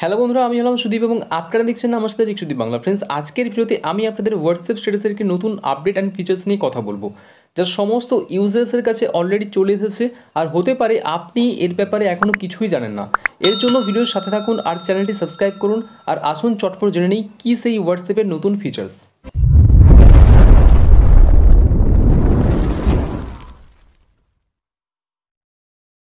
hello বন্ধুরা আমি হলাম সুদীপ এবং আপনারা দেখছেন আমার সাথে সুদীপ বাংলা ফ্রেন্ডস আজকের ভিডিওতে আমি আপনাদের হোয়াটসঅ্যাপ স্ট্যাটাসের একটি নতুন আপডেট অ্যান্ড ফিচার্স নিয়ে কথা বলবো যা সমস্ত ইউজার্সের কাছে অলরেডি চলে এসেছে আর হতে পারে আপনি এর ব্যাপারে এখনও কিছুই জানেন না এর জন্য ভিডিওর সাথে থাকুন আর চ্যানেলটি সাবস্ক্রাইব করুন আর আসুন চটপট জেনে নিই কী সেই হোয়াটসঅ্যাপের নতুন ফিচার্স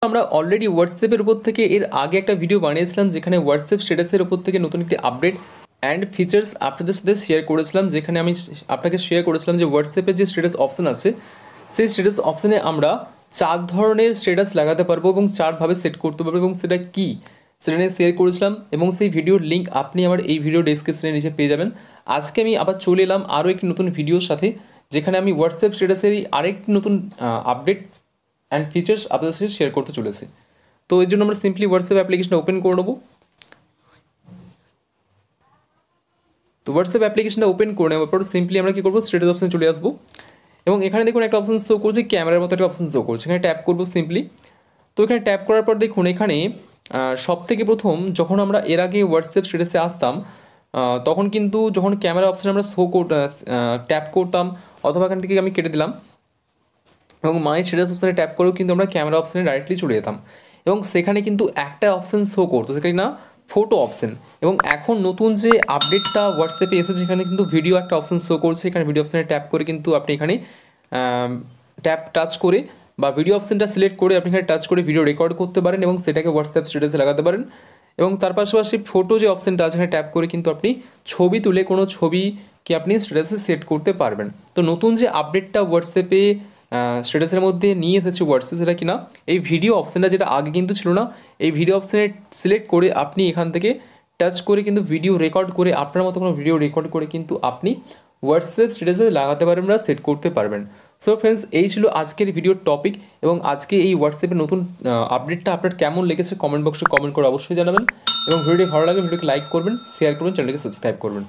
আমরা অলরেডি হোয়াটসঅ্যাপের উপর থেকে এর আগে একটা ভিডিও বানিয়েছিলাম যেখানে হোয়াটসঅ্যাপ স্ট্যাটাসের উপর থেকে নতুন একটি আপডেট অ্যান্ড ফিচার্স আপনাদের সাথে শেয়ার করেছিলাম যেখানে আমি আপনাকে শেয়ার করেছিলাম যে হোয়াটসঅ্যাপের যে স্ট্যাটাস অপশান আছে সেই স্ট্যাটাস অপশানে আমরা চার ধরনের স্ট্যাটাস লাগাতে পারবো এবং চারভাবে সেট করতে পারবো এবং সেটা কী সেটা নিয়ে শেয়ার করেছিলাম এবং সেই ভিডিওর লিঙ্ক আপনি আমার এই ভিডিও ডেসক্রিপশনের নিচে পেয়ে যাবেন আজকে আমি আবার চলে এলাম আরও একটি নতুন ভিডিওর সাথে যেখানে আমি হোয়াটসঅ্যাপ স্ট্যাটাসের আরেকটি নতুন আপডেট অ্যান্ড ফিচার্স আপনাদের সাথে শেয়ার করতে চলেছি তো এর জন্য আমরা সিম্পলি হোয়াটসঅ্যাপ অ্যাপ্লিকেশন ওপেন করে নেবো তো হোয়াটসঅ্যাপ অ্যাপ্লিকেশনটা ওপেন করে নেওয়ার পর সিম্পলি আমরা কী করবো স্টেটাস অপশানে চলে আসবো এবং এখানে দেখুন একটা অপশান শো করছে ক্যামেরার মতো একটা অপশান শো করছে এখানে ট্যাপ করবো সিম্পলি তো এখানে ট্যাপ করার পর দেখুন এখানে সব থেকে প্রথম যখন আমরা এর আগে হোয়াটসঅ্যাপ স্টেটাসে আসতাম তখন কিন্তু যখন ক্যামেরা অপশানে আমরা শো ট্যাপ করতাম অথবা এখান থেকে আমি কেটে দিলাম এবং মাই স্টেটাস অপশানে ট্যাপ করেও কিন্তু আমরা ক্যামেরা অপশানে ডাইরেক্টলি চলে যেতাম এবং সেখানে কিন্তু একটা অপশান শো করতো সেখানে না ফটো অপশান এবং এখন নতুন যে আপডেটটা হোয়াটসঅ্যাপে এসেছে সেখানে কিন্তু ভিডিও একটা অপশান শো করছে এখানে ভিডিও অপশানে ট্যাপ করে কিন্তু আপনি এখানে ট্যাপ টাচ করে বা ভিডিও অপশানটা সিলেক্ট করে আপনি এখানে টাচ করে ভিডিও রেকর্ড করতে পারেন এবং সেটাকে হোয়াটসঅ্যাপ স্টেটাসে লাগাতে পারেন এবং তার পাশাপাশি ফটো যে অপশানটা আছে এখানে ট্যাপ করে কিন্তু আপনি ছবি তুলে কোনো ছবিকে আপনি স্টেটাসে সেট করতে পারবেন তো নতুন যে আপডেটটা হোয়াটসঅ্যাপে স্ট্যাটাসের মধ্যে নিয়ে এসেছে হোয়াটসঅ্যাপ সেটা কিনা এই ভিডিও অপশানটা যেটা আগে কিন্তু ছিল না এই ভিডিও অপশানে সিলেক্ট করে আপনি এখান থেকে টাচ করে কিন্তু ভিডিও রেকর্ড করে আপনার মতো কোনো ভিডিও রেকর্ড করে কিন্তু আপনি হোয়াটসঅ্যাপ স্ট্যাটাসে লাগাতে পারবেন বা সেট করতে পারবেন সো ফ্রেন্ডস এই ছিল আজকের ভিডিওর টপিক এবং আজকে এই হোয়াটসঅ্যাপের নতুন আপডেটটা আপনার কেমন লেগেছে কমেন্ট বক্সে কমেন্ট করে অবশ্যই জানাবেন এবং ভিডিওটি ভালো লাগলে ভিডিওকে লাইক করবেন শেয়ার করবেন চ্যানেলকে সাবস্ক্রাইব করবেন